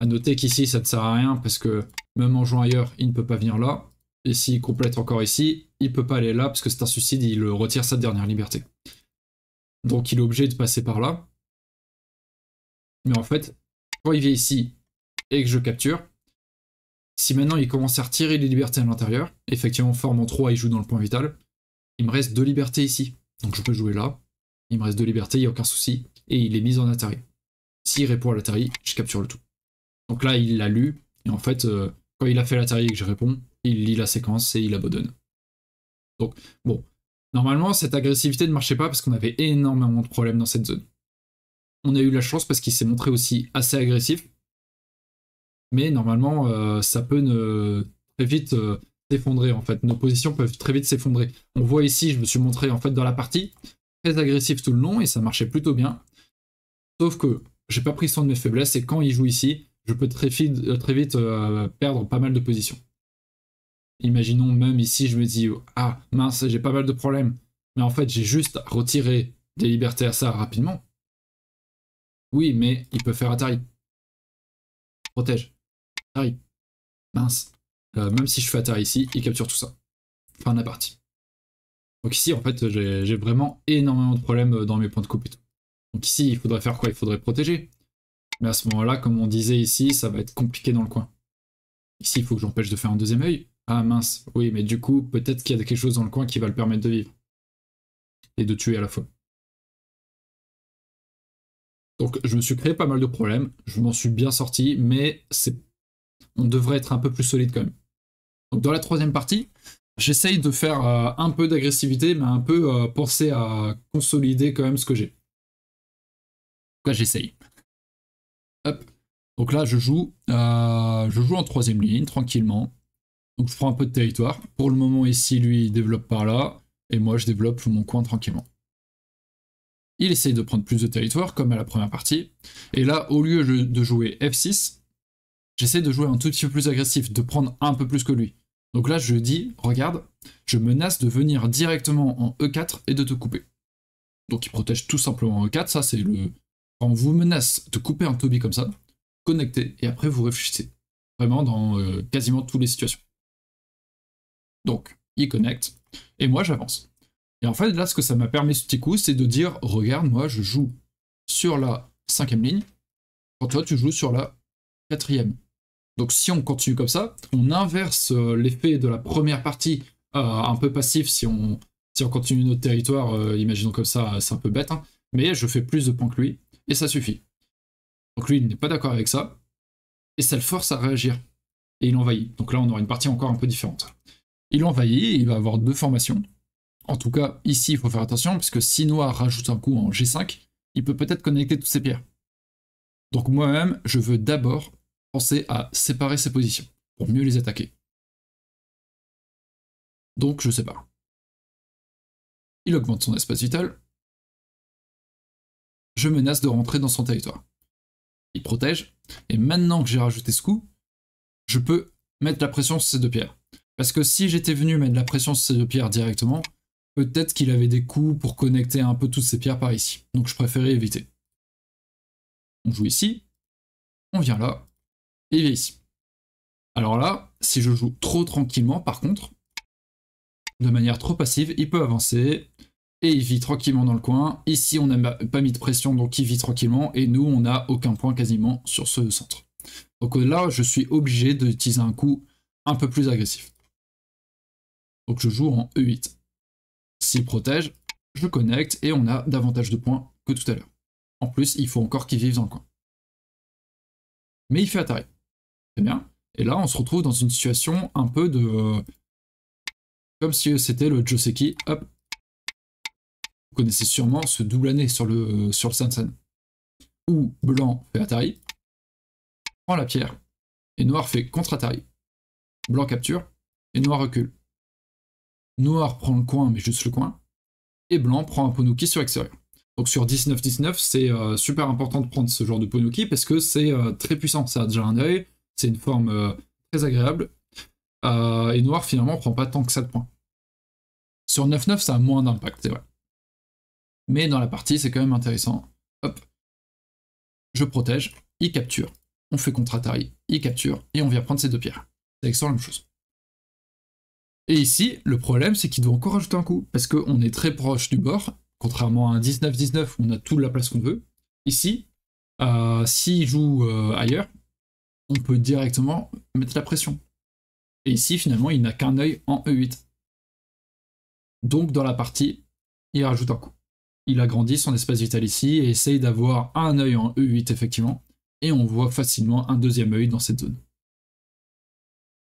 à noter qu'ici ça ne sert à rien parce que même en jouant ailleurs, il ne peut pas venir là. Et s'il complète encore ici, il peut pas aller là parce que c'est un suicide, il retire sa dernière liberté. Donc il est obligé de passer par là. Mais en fait, quand il vient ici et que je capture, si maintenant il commence à retirer les libertés à l'intérieur, effectivement forme en 3, il joue dans le point vital, il me reste deux libertés ici. Donc je peux jouer là, il me reste deux libertés, il n'y a aucun souci, et il est mis en atari. S'il répond à l'atari, je capture le tout. Donc là, il l'a lu, et en fait, euh, quand il a fait l'atari et que je réponds, il lit la séquence et il abandonne. Donc bon, Normalement, cette agressivité ne marchait pas parce qu'on avait énormément de problèmes dans cette zone. On a eu la chance parce qu'il s'est montré aussi assez agressif. Mais normalement, euh, ça peut très vite euh, s'effondrer en fait. Nos positions peuvent très vite s'effondrer. On voit ici, je me suis montré en fait dans la partie très agressif tout le long et ça marchait plutôt bien. Sauf que j'ai pas pris soin de mes faiblesses et quand il joue ici, je peux très vite, euh, perdre pas mal de positions imaginons même ici, je me dis, ah mince, j'ai pas mal de problèmes, mais en fait, j'ai juste retiré des libertés à ça rapidement. Oui, mais il peut faire Atari. Protège. Atari. Mince. Euh, même si je fais Atari ici, il capture tout ça. Fin de la partie. Donc ici, en fait, j'ai vraiment énormément de problèmes euh, dans mes points de coupe Donc ici, il faudrait faire quoi Il faudrait protéger. Mais à ce moment-là, comme on disait ici, ça va être compliqué dans le coin. Ici, il faut que j'empêche de faire un deuxième œil. Ah mince, oui, mais du coup, peut-être qu'il y a quelque chose dans le coin qui va le permettre de vivre. Et de tuer à la fois. Donc je me suis créé pas mal de problèmes, je m'en suis bien sorti, mais c'est... on devrait être un peu plus solide quand même. Donc dans la troisième partie, j'essaye de faire euh, un peu d'agressivité, mais un peu euh, penser à consolider quand même ce que j'ai. Là j'essaye. Hop. Donc là je joue, euh, je joue en troisième ligne tranquillement. Donc je prends un peu de territoire. Pour le moment ici, lui, il développe par là. Et moi, je développe mon coin tranquillement. Il essaye de prendre plus de territoire, comme à la première partie. Et là, au lieu de jouer F6, j'essaie de jouer un tout petit peu plus agressif, de prendre un peu plus que lui. Donc là, je dis, regarde, je menace de venir directement en E4 et de te couper. Donc il protège tout simplement E4, ça c'est le... Quand vous menace de couper un Toby comme ça, connectez et après vous réfléchissez. Vraiment dans euh, quasiment toutes les situations. Donc, il connecte, et moi j'avance. Et en fait, là, ce que ça m'a permis ce petit coup, c'est de dire, regarde, moi je joue sur la cinquième ligne, quand toi tu joues sur la quatrième. Donc si on continue comme ça, on inverse euh, l'effet de la première partie, un peu passif si on, continue notre territoire, euh, imaginons comme ça, c'est un peu bête, hein, mais je fais plus de points que lui, et ça suffit. Donc lui, il n'est pas d'accord avec ça, et ça le force à réagir, et il envahit. Donc là, on aura une partie encore un peu différente il envahit il va avoir deux formations. En tout cas, ici, il faut faire attention, puisque si Noir rajoute un coup en G5, il peut peut-être connecter toutes ses pierres. Donc moi-même, je veux d'abord penser à séparer ses positions, pour mieux les attaquer. Donc je sépare. Il augmente son espace vital. Je menace de rentrer dans son territoire. Il protège, et maintenant que j'ai rajouté ce coup, je peux mettre la pression sur ces deux pierres. Parce que si j'étais venu mettre la pression sur ces deux pierres directement, peut-être qu'il avait des coups pour connecter un peu toutes ces pierres par ici. Donc je préférais éviter. On joue ici, on vient là, et il vient ici. Alors là, si je joue trop tranquillement par contre, de manière trop passive, il peut avancer, et il vit tranquillement dans le coin. Ici, on n'a pas mis de pression, donc il vit tranquillement, et nous, on n'a aucun point quasiment sur ce centre. Donc là, je suis obligé d'utiliser un coup un peu plus agressif. Donc je joue en E8. S'il protège, je connecte et on a davantage de points que tout à l'heure. En plus, il faut encore qu'il vive dans le coin. Mais il fait Atari. C'est bien. Et là, on se retrouve dans une situation un peu de... Euh, comme si c'était le Joseki. Hop. Vous connaissez sûrement ce double année sur le, sur le Sansan. Où blanc fait Atari, prend la pierre, et noir fait contre Atari. Blanc capture, et noir recule. Noir prend le coin, mais juste le coin. Et blanc prend un Ponuki sur extérieur. Donc sur 19-19, c'est euh, super important de prendre ce genre de Ponuki parce que c'est euh, très puissant. Ça a déjà un œil, c'est une forme euh, très agréable. et noir finalement prend pas tant que ça de points. Sur 9-9, ça a moins d'impact, c'est vrai. Mais dans la partie, c'est quand même intéressant. Hop. Je protège, il capture. On fait contre Atari, il capture, et on vient prendre ces deux pierres. C'est exactement la même chose. Et ici, le problème, c'est qu'il doit encore ajouter un coup, parce qu'on est très proche du bord, contrairement à un 19-19 on a toute la place qu'on veut. Ici, euh, s'il joue euh, ailleurs, on peut directement mettre la pression. Et ici, finalement, il n'a qu'un œil en E8. Donc, dans la partie, il rajoute un coup. Il agrandit son espace vital ici et essaye d'avoir un œil en E8, effectivement. Et on voit facilement un deuxième œil dans cette zone.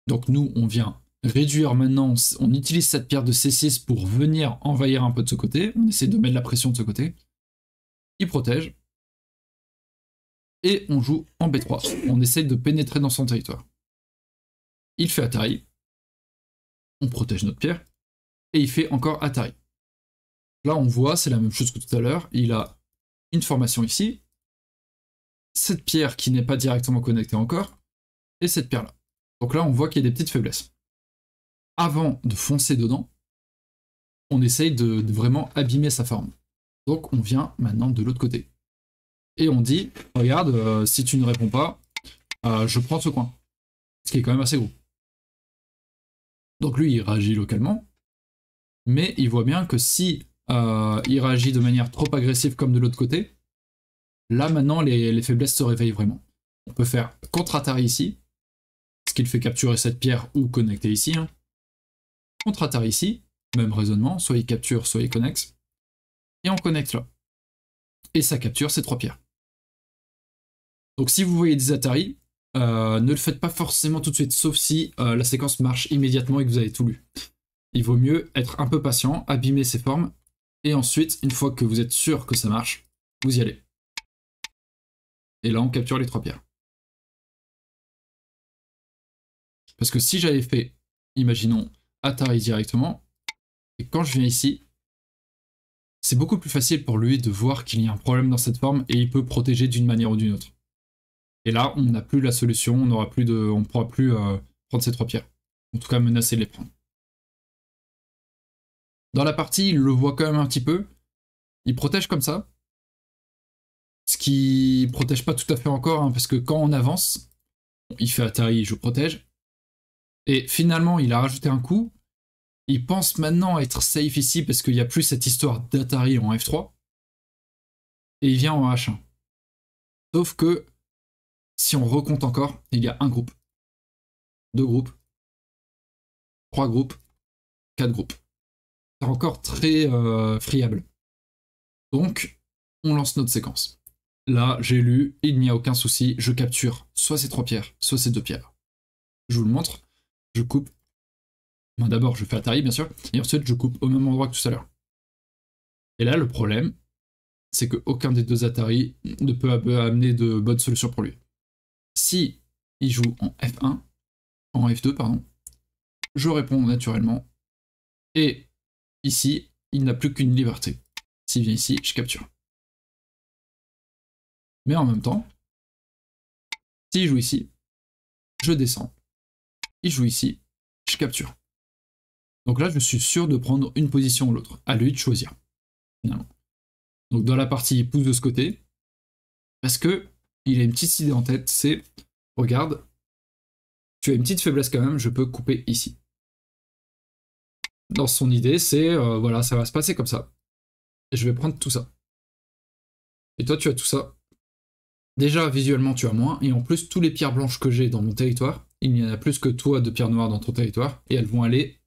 Donc, nous, on vient réduire maintenant, on utilise cette pierre de C6 pour venir envahir un peu de ce côté, on essaie de mettre la pression de ce côté, il protège, et on joue en B3, on essaie de pénétrer dans son territoire. Il fait Atari, on protège notre pierre, et il fait encore Atari. Là on voit, c'est la même chose que tout à l'heure, il a une formation ici, cette pierre qui n'est pas directement connectée encore, et cette pierre là. Donc là on voit qu'il y a des petites faiblesses avant de foncer dedans, on essaye de, vraiment abîmer sa forme. Donc on vient maintenant de l'autre côté. Et on dit, regarde, euh, si tu ne réponds pas, euh, je prends ce coin. Ce qui est quand même assez gros. Donc lui, il réagit localement, mais il voit bien que si euh, il réagit de manière trop agressive comme de l'autre côté, là maintenant les, faiblesses se réveillent vraiment. On peut faire contre attaque ici, ce qui le fait capturer cette pierre ou connecter ici. Hein contre Atari ici, même raisonnement, soit il capture, soit il connecte. Et on connecte là. Et ça capture ces trois pierres. Donc si vous voyez des Atari, euh, ne le faites pas forcément tout de suite, sauf si euh, la séquence marche immédiatement et que vous avez tout lu. Il vaut mieux être un peu patient, abîmer ses formes, et ensuite, une fois que vous êtes sûr que ça marche, vous y allez. Et là, on capture les trois pierres. Parce que si j'avais fait, imaginons, Atari directement. Et quand je viens ici, c'est beaucoup plus facile pour lui de voir qu'il y a un problème dans cette forme et il peut protéger d'une manière ou d'une autre. Et là, on n'a plus la solution, on n'aura plus de, on pourra plus euh, prendre ces trois pierres. En tout cas, menacer de les prendre. Dans la partie, il le voit quand même un petit peu. Il protège comme ça. Ce qui protège pas tout à fait encore, hein, parce que quand on avance, il fait Atari, je protège. Et finalement, il a rajouté un coup. Il pense maintenant être safe ici parce qu'il n'y a plus cette histoire d'Atari en F3. Et il vient en H1. Sauf que si on recompte encore, il y a un groupe, deux groupes, trois groupes, quatre groupes. C'est encore très euh, friable. Donc, on lance notre séquence. Là, j'ai lu, il n'y a aucun souci, je capture soit ces trois pierres, soit ces deux pierres. Je vous le montre coupe. moi D'abord, je fais Atari bien sûr, et ensuite, je coupe au même endroit que tout à l'heure. Et là, le problème, c'est qu'aucun des deux Atari ne peut amener de bonnes solutions pour lui. Si il joue en F1, en F2, pardon, je réponds naturellement. Et ici, il n'a plus qu'une liberté. S'il vient ici, je capture. Mais en même temps, s'il joue ici, je descends il joue ici, je capture. Donc là, je suis sûr de prendre une position ou l'autre. À lui de choisir, finalement. Donc dans la partie, il pousse de ce côté, parce que il a une petite idée en tête, c'est, regarde, tu as une petite faiblesse quand même, je peux couper ici. Dans son idée, c'est, euh, voilà, ça va se passer comme ça. Et je vais prendre tout ça. Et toi, tu as tout ça. Déjà, visuellement, tu as moins, et en plus, tous les pierres blanches que j'ai dans mon territoire, il n'y en a plus que toi de pierres noires dans ton territoire, et elles vont aller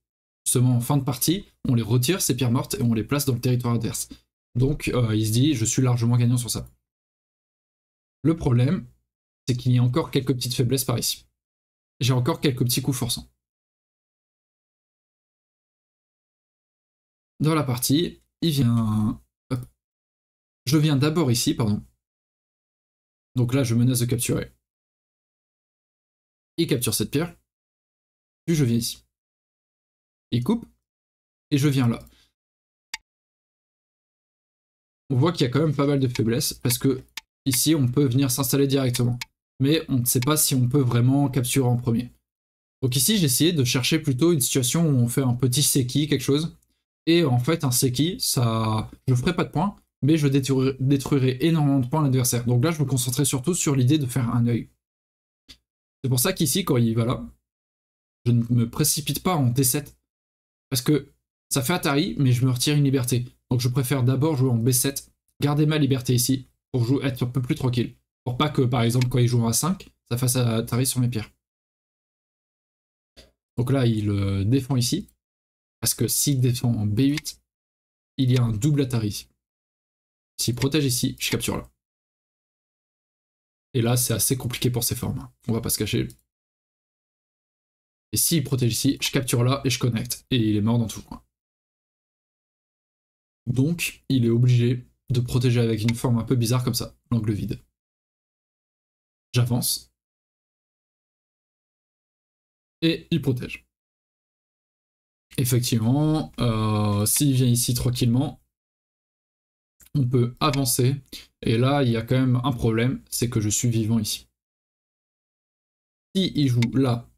justement en fin de partie, on les retire ces pierres mortes et on les place dans le territoire adverse. Donc euh, il se dit, je suis largement gagnant sur ça. Le problème, c'est qu'il y a encore quelques petites faiblesses par ici. J'ai encore quelques petits coups forçants. Dans la partie, il vient... Je viens d'abord ici, pardon. Donc là, je menace de capturer capture cette pierre, puis je viens ici. Il coupe, et je viens là. On voit qu'il y a quand même pas mal de faiblesses, parce que ici on peut venir s'installer directement. Mais on ne sait pas si on peut vraiment capturer en premier. Donc ici j'ai essayé de chercher plutôt une situation où on fait un petit seki, quelque chose. Et en fait un seki, ça... je ne ferai pas de points, mais je détruirai, énormément de points à l'adversaire. Donc là je me concentrais surtout sur l'idée de faire un œil. C'est pour ça qu'ici, quand il va là, je ne me précipite pas en D7. Parce que ça fait Atari, mais je me retire une liberté. Donc je préfère d'abord jouer en B7, garder ma liberté ici, pour jouer, être un peu plus tranquille. Pour pas que, par exemple, quand il joue en A5, ça fasse Atari sur mes pierres. Donc là, il euh, défend ici. Parce que s'il défend en B8, il y a un double Atari. S'il protège ici, je capture là. Et là, c'est assez compliqué pour ces formes. On va pas se cacher. Et s'il protège ici, je capture là et je connecte. Et il est mort dans tout coin. Donc, il est obligé de protéger avec une forme un peu bizarre comme ça, l'angle vide. J'avance. Et il protège. Effectivement, euh, s'il vient ici tranquillement, on peut avancer. Et là, il y a quand même un problème, c'est que je suis vivant ici. Si il joue là,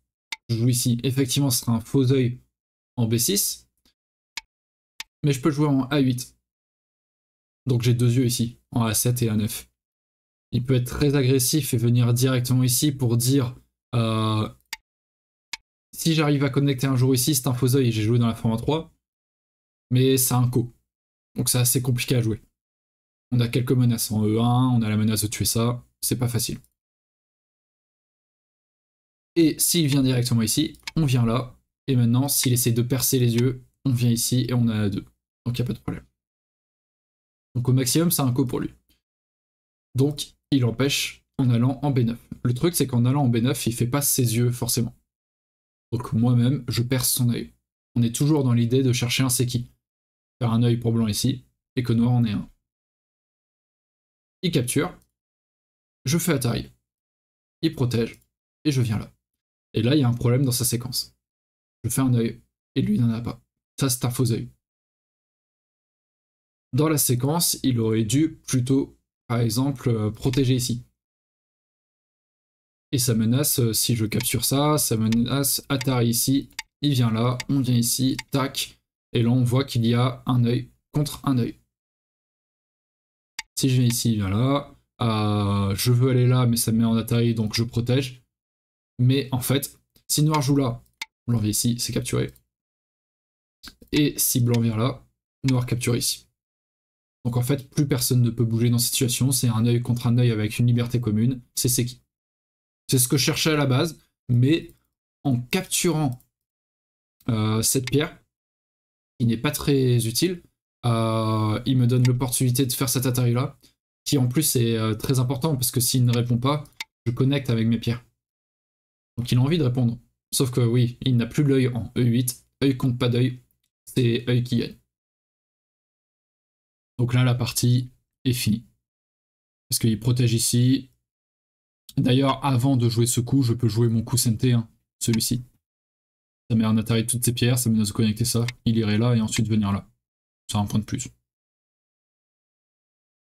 je joue ici, effectivement, ce sera un faux œil en B6. Mais je peux jouer en A8. Donc j'ai deux yeux ici, en A7 et A9. Il peut être très agressif et venir directement ici pour dire euh, si j'arrive à connecter un jour ici, c'est un faux œil, j'ai joué dans la forme 3, mais c'est un co. Donc c'est assez compliqué à jouer. On a quelques menaces en E1, on a la menace de tuer ça, c'est pas facile. Et s'il vient directement ici, on vient là. Et maintenant, s'il essaie de percer les yeux, on vient ici et on a 2. Donc il n'y a pas de problème. Donc au maximum, c'est un coup pour lui. Donc il empêche en allant en B9. Le truc, c'est qu'en allant en B9, il fait pas ses yeux forcément. Donc moi-même, je perce son œil. On est toujours dans l'idée de chercher un séki, Faire un œil pour blanc ici, et que noir en ait un il capture, je fais Atari, il protège, et je viens là. Et là, il y a un problème dans sa séquence. Je fais un œil, et lui n'en a pas. Ça, c'est un faux œil. Dans la séquence, il aurait dû plutôt, par exemple, euh, protéger ici. Et ça menace, euh, si je capture ça, ça menace Atari ici, il vient là, on vient ici, tac, et là on voit qu'il y a un œil contre un œil. Si je viens ici, il vient là. Euh, je veux aller là, mais ça me met en attaque, donc je protège. Mais en fait, si noir joue là, blanc vient ici, c'est capturé. Et si blanc vient là, noir capture ici. Donc en fait, plus personne ne peut bouger dans cette situation, c'est un œil contre un œil avec une liberté commune, c'est C'est ce que je cherchais à la base, mais en capturant euh, cette pierre, qui n'est pas très utile, euh, il me donne l'opportunité de faire cet atari-là, qui en plus est euh, très important parce que s'il ne répond pas, je connecte avec mes pierres. Donc il a envie de répondre. Sauf que oui, il n'a plus l'œil en E8. œil compte pas d'œil, c'est œil qui gagne. Donc là, la partie est finie. Parce qu'il protège ici. D'ailleurs, avant de jouer ce coup, je peux jouer mon coup Senté, hein, celui-ci. Ça met un atari de toutes ses pierres, ça menace de connecter ça. Il irait là et ensuite venir là. C'est un point de plus.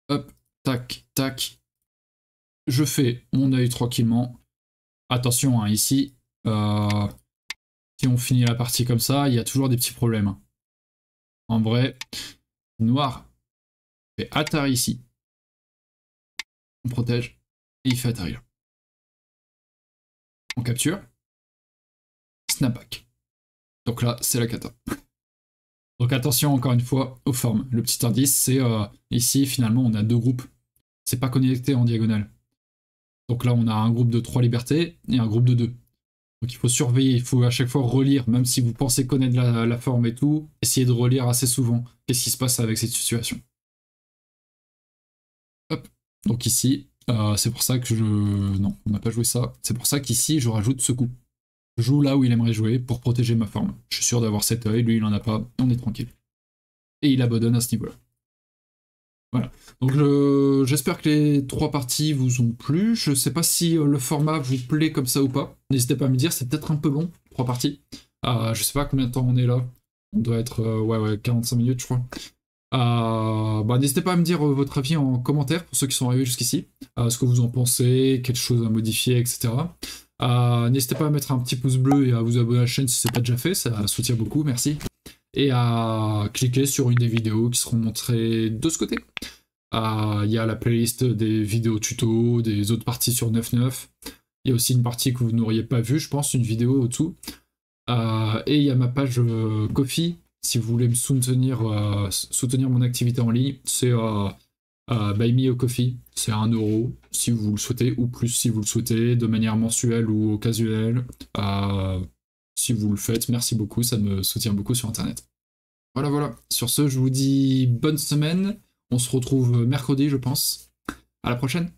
Hop, tac, tac. Je fais mon œil tranquillement. Attention, hein, ici, euh, si on finit la partie comme ça, il y a toujours des petits problèmes. En vrai, noir fait Atari ici. On protège et il fait Atari On capture. Snapback. Donc là, c'est la cata. Donc attention encore une fois aux formes. Le petit indice, c'est euh, ici finalement on a deux groupes. C'est pas connecté en diagonale. Donc là on a un groupe de trois libertés et un groupe de deux. Donc il faut surveiller, il faut à chaque fois relire, même si vous pensez connaître la, forme et tout, essayez de relire assez souvent qu'est-ce qui se passe avec cette situation. Hop. Donc ici, euh, c'est pour ça que je... Non, on n'a pas joué ça. C'est pour ça qu'ici je rajoute ce coup joue là où il aimerait jouer pour protéger ma forme. Je suis sûr d'avoir cet œil, lui il en a pas, on est tranquille. Et il abandonne à ce niveau-là. Voilà. Donc j'espère que les trois parties vous ont plu. Je sais pas si euh, le format vous plaît comme ça ou pas. N'hésitez pas à me dire, c'est peut-être un peu long, trois parties. Je ah, je sais pas combien de temps on est là. On doit être euh, ouais, ouais, 45 minutes, je crois. Ah, bah, n'hésitez pas à me dire euh, votre avis en commentaire pour ceux qui sont arrivés jusqu'ici, ah, ce que vous en pensez, quelque chose à modifier, etc. Euh, n'hésitez pas à mettre un petit pouce bleu et à vous abonner à la chaîne si ce n'est pas déjà fait, ça soutient beaucoup, merci. Et à cliquer sur une des vidéos qui seront montrées de ce côté. Euh, il y a la playlist des vidéos tuto, des autres parties sur 9.9. Il y a aussi une partie que vous n'auriez pas vue, je pense, une vidéo au-dessous. Euh, et il y a ma page Kofi, si vous voulez me soutenir, soutenir mon activité en ligne. C'est euh, me au Coffee, c'est un euro si vous le souhaitez, ou plus si vous le souhaitez, de manière mensuelle ou occasionnelle. Euh, si vous le faites, merci beaucoup, ça me soutient beaucoup sur Internet. Voilà, voilà. Sur ce, je vous dis bonne semaine. On se retrouve mercredi, je pense. À la prochaine.